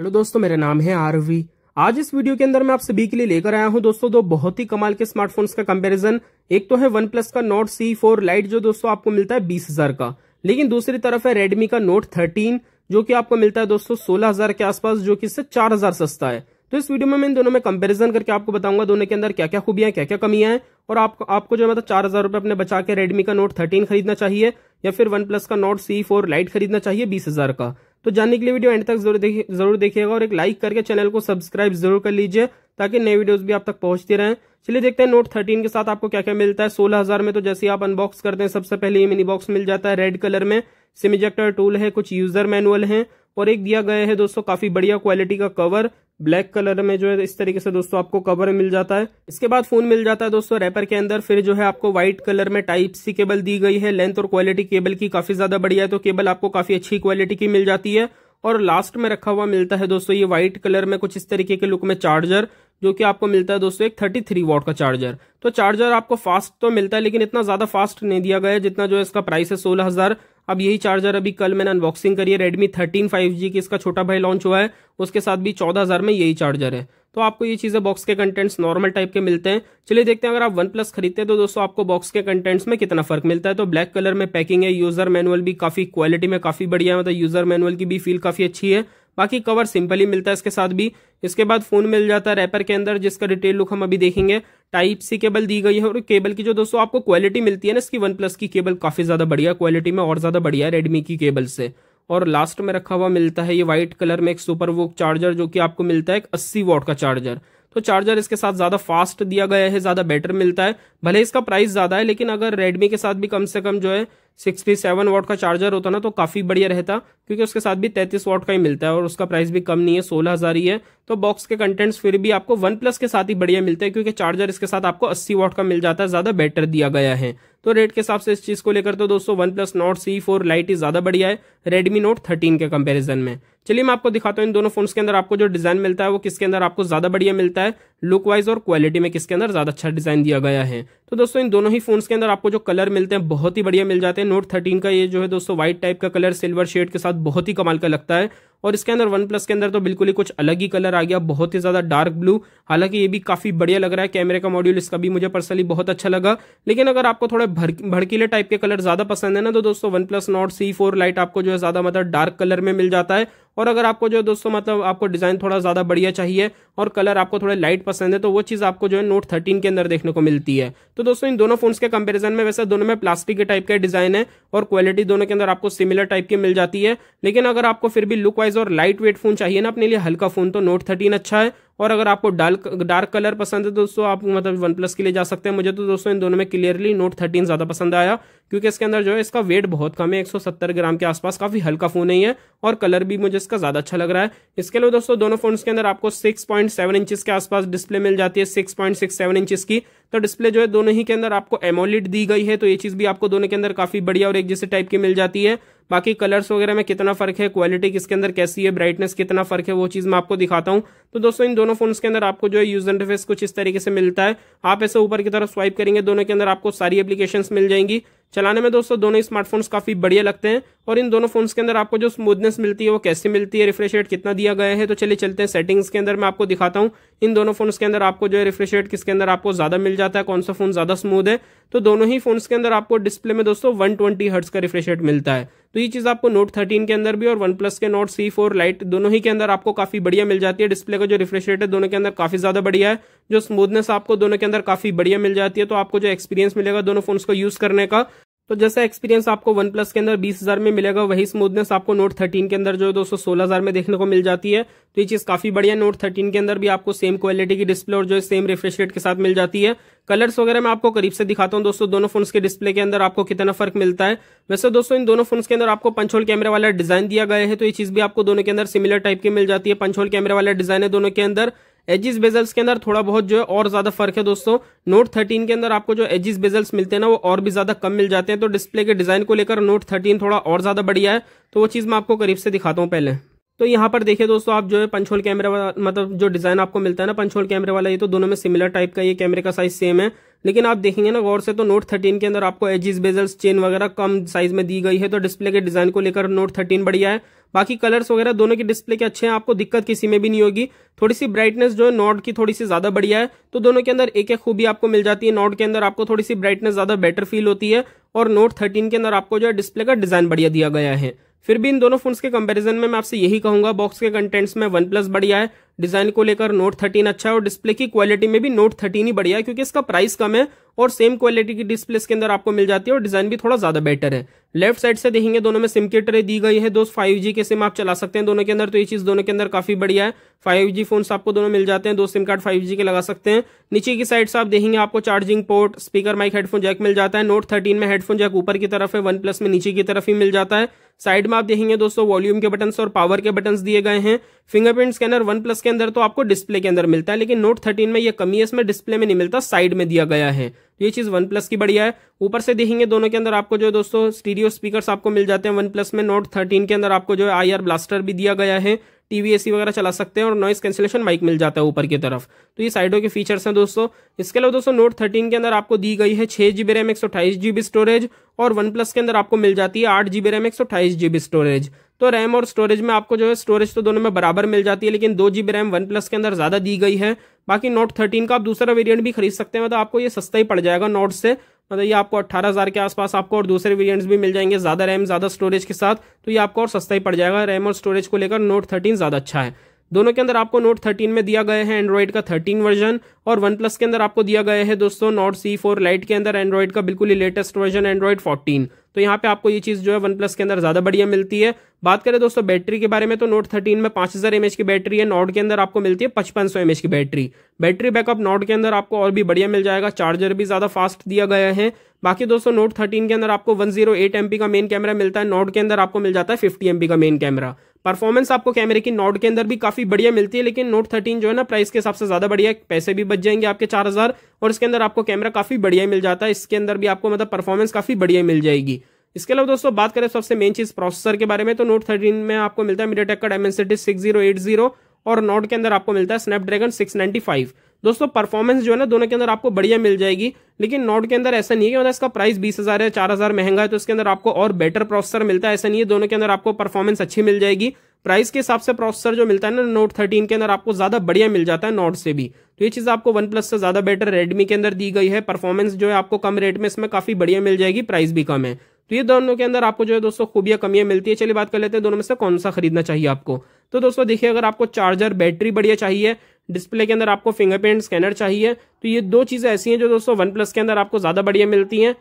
hello दोस्तों मेरा नाम है आरवी आज इस वीडियो के अंदर मैं आप सभी के लिए लेकर आया हूं दोस्तों दो बहुत ही कमाल के स्मार्टफोन्स का कंपैरिजन एक तो है वन प्लस का नोट सी फोर लाइट जो दोस्तों आपको मिलता है बीस हजार का लेकिन दूसरी तरफ है रेडमी का नोट थर्टीन जो कि आपको मिलता है दोस्तों सोलह हजार के आसपास जो की इससे चार हजार सस्ता है तो इस वीडियो में मैं इन दोनों में कंपेरिजन करके आपको बताऊंगा दोनों के अंदर क्या क्या खूबियां क्या क्या कमियां हैं और आपको आपको जो मतलब चार हजार रुपए अपने बचा के रेडमी का नोट थर्टीन खरीदना चाहिए या फिर वन प्लस का नोट सी फोर लाइट खरीदना चाहिए बीस हजार का तो जानने के लिए वीडियो एंड तक जरूर देखिए जरूर देखिएगा और एक लाइक करके चैनल को सब्सक्राइब जरूर कर लीजिए ताकि नए वीडियोस भी आप तक पहुंचते रहें चलिए देखते हैं नोट थर्टीन के साथ आपको क्या क्या मिलता है सोलह हजार में तो जैसे आप अनबॉक्स करते हैं सबसे पहले ये मिनी बॉक्स मिल जाता है रेड कलर में सिमिजेक्टर टूल है कुछ यूजर मैनुअल है और एक दिया गया है दोस्तों काफी बढ़िया क्वालिटी का कवर ब्लैक कलर में जो है इस तरीके से दोस्तों आपको कवर मिल जाता है इसके बाद फोन मिल जाता है दोस्तों रैपर के अंदर फिर जो है आपको व्हाइट कलर में टाइप सी केबल दी गई है लेंथ और क्वालिटी केबल की काफी ज्यादा बढ़िया है तो केबल आपको काफी अच्छी क्वालिटी की मिल जाती है और लास्ट में रखा हुआ मिलता है दोस्तों ये व्हाइट कलर में कुछ इस तरीके के लुक में चार्जर जो कि आपको मिलता है दोस्तों एक 33 थ्री वॉट का चार्जर तो चार्जर आपको फास्ट तो मिलता है लेकिन इतना ज्यादा फास्ट नहीं दिया गया है जितना जो है इसका प्राइस है सोलह हजार अब यही चार्जर अभी कल मैंने अनबॉक्सिंग करी है रेडमी थर्टीन फाइव जी की इसका छोटा भाई लॉन्च हुआ है उसके साथ भी चौदह हज़ार में यही चार्जर है तो आपको ये चीज़ें बॉक्स के कंटेंट्स नॉर्मल टाइप के मिलते हैं चलिए देखते हैं अगर आप वन प्लस खरीदते हैं तो दोस्तों आपको बॉक्स के कंटेंट्स में कितना फर्क मिलता है तो ब्लैक कलर में पैकिंग है यूज़र मैनुअल भी काफ़ी क्वालिटी में काफ़ी बढ़िया है मतलब यूज़र मैनुअल की भी फील काफ़ी अच्छी है बाकी कवर सिंपल ही मिलता है इसके साथ भी इसके बाद फ़ोन मिल जाता है रैपर के अंदर जिसका डिटेल लुक हम अभी देखेंगे टाइप सी केबल दी गई है और केबल की जो दोस्तों आपको क्वालिटी मिलती है ना इसकी वन प्लस की केबल काफ़ी ज़्यादा बढ़िया क्वालिटी में और ज़्यादा बढ़िया है रेडमी की केबल से और लास्ट में रखा हुआ मिलता है ये व्हाइट कलर में एक सुपर वो चार्जर जो कि आपको मिलता है एक अस्सी वॉट का चार्जर तो चार्जर इसके साथ ज़्यादा फास्ट दिया गया है ज़्यादा बेटर मिलता है भले इसका प्राइस ज़्यादा है लेकिन अगर रेडमी के साथ भी कम से कम जो है सिक्सटी सेवन वॉट का चार्जर होता ना तो काफ़ी बढ़िया रहता क्योंकि उसके साथ भी तैंतीस वॉट का ही मिलता है और उसका प्राइस भी कम नहीं है सोलह हज़ार ही है तो बॉक्स के कंटेंट्स फिर भी आपको वन प्लस के साथ ही बढ़िया मिलते हैं क्योंकि चार्जर इसके साथ आपको अस्सी वॉट का मिल जाता है ज़्यादा बेटर दिया गया है तो रेट के हिसाब से इस चीज़ को लेकर तो दोस्तों OnePlus Nord C four Lite ही ज़्यादा बढ़िया है रेडमी नोट थर्टीन के कंपेरिजन में चलिए मैं आपको दिखाता हूँ इन दोनों फोन के अंदर आपको जो डिज़ाइन मिलता है वो किसके अंदर आपको ज़्यादा बढ़िया मिलता है लुक वाइज और क्वालिटी में किसके अंदर ज़्यादा अच्छा डिज़ाइन दिया गया है तो दोस्तों इन दोनों ही फोन्स के अंदर आपको जो कलर मिलते हैं बहुत ही बढ़िया मिल जाते हैं नोट थर्टीन का ये जो है दोस्तों व्हाइट टाइप का कलर सिल्वर शेड के साथ बहुत ही कमाल का लगता है और इसके अंदर वन प्लस के अंदर तो बिल्कुल ही कुछ अलग ही कलर आ गया बहुत ही ज़्यादा डार्क ब्लू हालांकि ये भी काफ़ी बढ़िया लग रहा है कैमरे का मॉड्यूल इसका भी मुझे पर्सनली बहुत अच्छा लगा लेकिन अगर आपको थोड़े भड़, भड़कीले टाइप के कलर ज़्यादा पसंद है ना तो दोस्तों OnePlus Nord C four Lite आपको जो है ज़्यादा मतलब डार्क कलर में मिल जाता है और अगर आपको जो है दोस्तों मतलब आपको डिज़ाइन थोड़ा ज़्यादा बढ़िया चाहिए और कलर आपको थोड़े लाइट पसंद है तो वो चीज़ आपको जो है नोट थर्टीन के अंदर देखने को मिलती है तो दोस्तों इन दोनों फोन्स के कंपेरिजन में वैसे दोनों में प्लास्टिक के टाइप का डिज़ाइन है और क्वालिटी दोनों के अंदर आपको सिमिलर टाइप की मिल जाती है लेकिन अगर आपको फिर भी लुक वाइज साइज और लाइट वेट फोन चाहिए ना अपने लिए हल्का फोन तो नोट थर्टीन अच्छा है और अगर आपको डार्क डार्क कलर पसंद है दोस्तों आप मतलब वन प्लस के लिए जा सकते हैं मुझे तो दोस्तों इन दोनों में क्लियरली नोट थर्टीन ज़्यादा पसंद आया क्योंकि इसके अंदर जो है इसका वेट बहुत कम है 170 ग्राम के आसपास काफ़ी हल्का फ़ोन नहीं है और कलर भी मुझे इसका ज़्यादा अच्छा लग रहा है इसके अलावा दोस्तों दोनों फोन के अंदर आपको सिक्स पॉइंट सेवन इंचज़ के आसपास डिस्प्ले मिल जाती है six point six seven inches की तो डिस्प्ले जो है दोनों ही के अंदर आपको एमोलिड दी गई है तो ये चीज़ भी आपको दोनों के अंदर काफ़ी बढ़िया और एक जैसे टाइप की मिल जाती है बाकी कलर्स वगैरह में कितना फ़र्क है क्वालिटी किसके अंदर कैसी है ब्राइटनेस कितना फ़र्क है वो चीज़ मैं आपको दिखाता हूँ तो दोस्तों इन दोनों दोनों फोन के अंदर आपको जो है यूजर इंटरफेस कुछ इस तरीके से मिलता है आप ऐसे ऊपर की तरफ स्वाइप करेंगे दोनों के अंदर आपको सारी एप्लीकेशन मिल जाएंगी चलाने में दोस्तों दोनों स्मार्टफोन्स काफी बढ़िया लगते हैं और इन दोनों फोन्स के अंदर आपको जो स्मूथनेस मिलती है वो कैसे मिलती है रिफ्रेश रेट कितना दिया गया है तो चलिए चलते हैं सेटिंग्स के अंदर मैं आपको दिखाता हूँ इन दोनों फोन्स के अंदर आपको जो है रिफ्रेश रेट किसके अंदर आपको ज्यादा मिल जाता है कौन सा फोन ज्यादा स्मूथ है तो दोनों ही फोन्स के अंदर आपको डिस्प्ले में दोस्तों वन ट्वेंटी का रिफ्रेश रेट मिलता है तो ये चीज आपको नोट थर्टीन के अंदर भी और वन प्लस के नोट सी फोर लाइट दोनों ही के अंदर आपको काफी बढ़िया मिल जाती है डिस्प्ले का जो रिफ्रेश रेट है दोनों के अंदर काफी ज्यादा बढ़िया है जो स्मूथनेस आपको दोनों के अंदर काफी बढ़िया मिल जाती है तो आपको जो एक्सपीरियंस मिलेगा दोनों फोन को यूज करने का तो जैसा एक्सपीरियंस आपको वन प्लस के अंदर बीस हजार में मिलेगा वही स्मूथनेस आपको नोट थर्टीन के अंदर जो है दोस्तों सोलह हजार में देखने को मिल जाती है तो ये चीज काफी बढ़िया नोट थर्टीन के अंदर भी आपको सेम क्वालिटी की डिस्प्ले और जो है सेम रिफ्रेश रेट के साथ मिल जाती है कलर्स वगैरह मैं आपको करीब से दिखाता हूँ दोस्तों दोनों फोन के डिस्प्ले के अंदर आपको कितना फर्क मिलता है वैसे दोस्तों इन दोनों फोन के अंदर आपको पंचोल कैमरे वाला डिजाइन दिया गया है तो ये चीज भी आपको दोनों के अंदर सिमिलर टाइप की मिल जाती है पंचोल कैमरे वाला डिजाइन है दोनों के अंदर एजिस बेजल्स के अंदर थोड़ा बहुत जो है और ज्यादा फर्क है दोस्तों नोट थर्टीन के अंदर आपको जो एजिस बेजल्स मिलते हैं ना वो और भी ज्यादा कम मिल जाते हैं तो डिस्प्ले के डिजाइन को लेकर नोट थर्टीन थोड़ा और ज्यादा बढ़िया है तो वो चीज मैं आपको करीब से दिखाता हूँ पहले तो यहाँ पर देखिए दोस्तों आप जो है पंचोल वाला मतलब जो डिज़ाइन आपको मिलता है ना पंचोल कैमरे वाला ये तो दोनों में सिमिलर टाइप का ये कैमरे का साइज सेम है लेकिन आप देखेंगे ना गौर से तो नोट 13 के अंदर आपको एजिस बेजल्स चेन वगैरह कम साइज में दी गई है तो डिस्प्ले के डिज़ाइन को लेकर नोट थर्टीन बढ़िया है बाकी कलर्स वगैरह दोनों के डिस्प्ले के अच्छे हैं आपको दिक्कत किसी में भी नहीं होगी थोड़ी सी ब्राइटनेस जो है नॉट की थोड़ी सी ज़्यादा बढ़िया है तो दोनों के अंदर एक एक खूबी आपको मिल जाती है नॉट के अंदर आपको थोड़ी सी ब्राइटनेस ज़्यादा बेटर फील होती है और नोट थर्टीन के अंदर आपको जो है डिस्प्ले का डिज़ाइन बढ़िया दिया गया है फिर भी इन दोनों फोन्स के कंपैरिजन में मैं आपसे यही कहूंगा बॉक्स के कंटेंट्स में वन प्लस बढ़िया है डिजाइन को लेकर नोट थर्टीन अच्छा है और डिस्प्ले की क्वालिटी में भी नोट थर्टीन ही बढ़िया है क्योंकि इसका प्राइस कम है और सेम क्वालिटी की डिस्प्ले के अंदर आपको मिल जाती है और डिजाइन भी थोड़ा ज्यादा बेटर है लेफ्ट साइड से देखेंगे दोनों में सिम की ट्रे दी गई है दो फाइव के सिम आप चला सकते हैं दोनों के अंदर तो ये चीज दोनों के अंदर काफी बढ़िया है फाइव जी फोन आपको दोनों मिल जाते हैं दो सिम कार्ड फाइव के लगा सकते हैं नीचे की साइड से आप देखेंगे आपको charging port speaker mic headphone jack मिल जाता है नोट थर्टीन में हेडफोन जैक ऊपर की तरफ है वन प्लस में नीचे की तरफ ही मिल जाता है साइड में आप देखेंगे दोस्तों वॉल्यूम के बटन और पावर के बटन दिए गए हैं फिंगरप्रिंट स्कैनर वन प्लस के अंदर तो आपको डिस्प्ले के अंदर मिलता है लेकिन नोट थर्टीन में यह कमी है इसमें डिस्प्ले में नहीं मिलता साइड में दिया गया है तो ये चीज़ वन प्लस की बढ़िया है ऊपर से देखेंगे दोनों के अंदर आपको जो है दोस्तों स्टीरियो स्पीकर्स आपको मिल जाते हैं वन प्लस में नोट थर्टीन के अंदर आपको जो है आई ब्लास्टर भी दिया गया है टीवी एसी वगैरह चला सकते हैं और नॉइस कैंसिलेशन माइक मिल जाता है ऊपर की तरफ तो ये साइडों के फीचर्स हैं दोस्तों इसके अलावा दोस्तों नोट थर्टीन के अंदर आपको दी गई है छह जीबी रैम एक सौ अट्ठाईस जी स्टोरेज और वन प्लस के अंदर आपको मिल जाती है आठ जीबी रैम एक सौ अट्ठाईस जी स्टोरेज तो रैम और स्टोरेज में आपको जो है स्टोरेज तो दोनों में बराबर मिल जाती है लेकिन दो G B RAM OnePlus के अंदर ज़्यादा दी गई है बाकी नोट थर्टीन का आप दूसरा वेरियंट भी खरीद सकते हैं मतलब आपको ये सस्ता ही पड़ जाएगा नोट से मतलब ये आपको अट्ठारह हज़ार के आसपास आपको और दूसरे वेरियंट्स भी मिल जाएंगे ज़्यादा रैम ज़्यादा स्टोरेज के साथ तो ये आपको और सस्ता ही पड़ जाएगा रैम और स्टोरेज को लेकर नोट थर्टीन ज़्यादा अच्छा है दोनों के अंदर आपको नोट 13 में दिया गया है एंड्रॉइड का 13 वर्जन और वन प्लस के अंदर आपको दिया गया है दोस्तों नोट सी फोर लाइट के अंदर एंड्रॉइड का बिल्कुल ही लेटेस्ट वर्जन एंड्रॉइड 14 तो यहाँ पे आपको ये चीज़ जो है वन प्लस के अंदर ज़्यादा बढ़िया मिलती है बात करें दोस्तों बैटरी के बारे में तो नोट थर्टीन में पांच हज़ार एमएच की बैटरी है नॉट के अंदर आपको मिलती है पचपन सौ की बैटरी बैटरी बैकअप नोट के अंदर आपको और भी बढ़िया मिल जाएगा चार्जर भी ज़्यादा फास्ट दिया गया है बाकी दोस्तों नोट थर्टीन के अंदर आपको वन जीरो एट का मेन कैमरा मिलता है नोट के अंदर आपको मिल जाता है फिफ्टी का मेन कैमरा परफॉर्मेंस आपको कैमरे की नोट के अंदर भी काफी बढ़िया मिलती है लेकिन नोट थर्टीन जो है ना प्राइस के हिसाब से ज्यादा बढ़िया पैसे भी बच जाएंगे आपके चार हजार और इसके अंदर आपको कैमरा काफी बढ़िया मिल जाता है इसके अंदर भी आपको मतलब परफॉर्मेंस काफी बढ़िया मिल जाएगी इसके अलावा दोस्तों बात करें सबसे मेन चीज प्रोसेसर के बारे में तो नोट थर्टीन में आपको मिलता है मीडिया का Dimensity six zero eight zero और नोट के अंदर आपको मिलता है स्नैपड्रैगन सिक्स फाइव दोस्तों परफॉर्मेंस जो है ना दोनों के अंदर आपको बढ़िया मिल जाएगी लेकिन नोट के अंदर ऐसा नहीं है कि मतलब इसका प्राइस बीस हज़ार है चार हज़ार महंगा है तो इसके अंदर आपको और बेटर प्रोसेसर मिलता है ऐसा नहीं है दोनों के अंदर आपको परफॉर्मेंस अच्छी मिल जाएगी प्राइस के हिसाब से प्रोसेसर जो मिलता है ना नोट थर्टीन के अंदर आपको ज़्यादा बढ़िया मिल जाता है नोट से भी तो ये चीज़ आपको वन प्लस से ज़्यादा बेटर रेडमी के अंदर दी गई है परफॉर्मेंस जो है आपको कम रेट में इसमें काफ़ी बढ़िया मिल जाएगी प्राइस भी कम है तो ये दोनों के अंदर आपको जो है दोस्तों खूबियां कमियां मिलती है चलिए बात कर लेते हैं दोनों में से कौन सा खरीदना चाहिए आपको तो दोस्तों देखिए अगर आपको चार्जर बैटरी बढ़िया चाहिए डिस्प्ले के अंदर आपको फिंगरप्रिंट स्कैनर चाहिए तो ये दो चीज़ें ऐसी हैं जो दोस्तों वन प्लस के अंदर आपको ज़्यादा बढ़िया मिलती हैं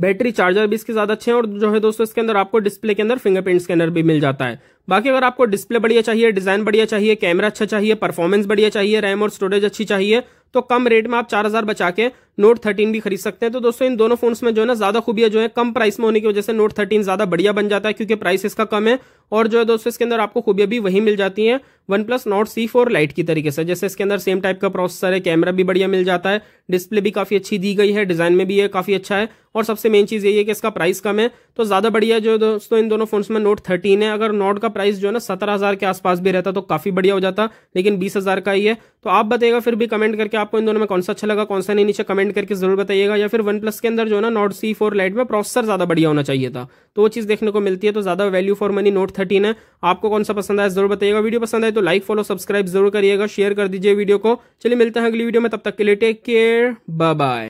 बैटरी चार्जर भी इसके ज़्यादा अच्छे हैं और जो है दोस्तों इसके अंदर आपको डिस्प्ले के अंदर फिंगरप्रिंट स्कैनर भी मिल जाता है बाकी अगर आपको डिस्प्ले बढ़िया चाहिए डिज़ाइन बढ़िया चाहिए कैमरा अच्छा चाहिए परफॉर्मेंस बढ़िया चाहिए रैम और स्टोरेज अच्छी चाहिए तो कम रेट में आप चार हजार बचा के नोट थर्टीन भी खरीद सकते हैं तो दोस्तों इन दोनों फोन्स में जो है ना ज्यादा खूबियां जो है कम प्राइस में होने की वजह से नोट थर्टीन ज्यादा बढ़िया बन जाता है क्योंकि प्राइस इसका कम है और जो है दोस्तों इसके अंदर आपको खूबियां भी वही मिल जाती है OnePlus Nord C four Lite की तरीके से जैसे इसके अंदर सेम टाइप का प्रोसेसर है कैमरा भी बढ़िया मिल जाता है डिस्प्ले भी काफी अच्छी दी गई है डिजाइन में भी है काफी अच्छा है और सबसे मेन चीज यही है कि इसका प्राइस कम है तो ज्यादा बढ़िया जो दोस्तों इन दोनों फोन्स में नोट थर्टीन है अगर नोट का प्राइस जो है ना सत्रह हजार के आसपास भी रहता तो काफी बढ़िया हो जाता लेकिन बीस हजार का ही है तो आप बताइएगा फिर भी कमेंट करके आपको इन दोनों में कौन सा अच्छा लगा कौन सा नहीं नीचे कमेंट करके जरूर बताइएगा या फिर वन प्लस के अंदर जो ना नोट सी फोर लाइट में प्रोसेसर ज़्यादा बढ़िया होना चाहिए था तो वो चीज़ देखने को मिलती है तो ज़्यादा value for money Note thirteen है आपको कौन सा पसंद आया जरूर बताइएगा वीडियो पसंद आए तो लाइक फॉलो सब्सक्राइब जरूर करिएगा शेयर कर दीजिए वीडियो को चलिए मिलते हैं अगली वीडियो में तब तक के लिए टेक केयर बाय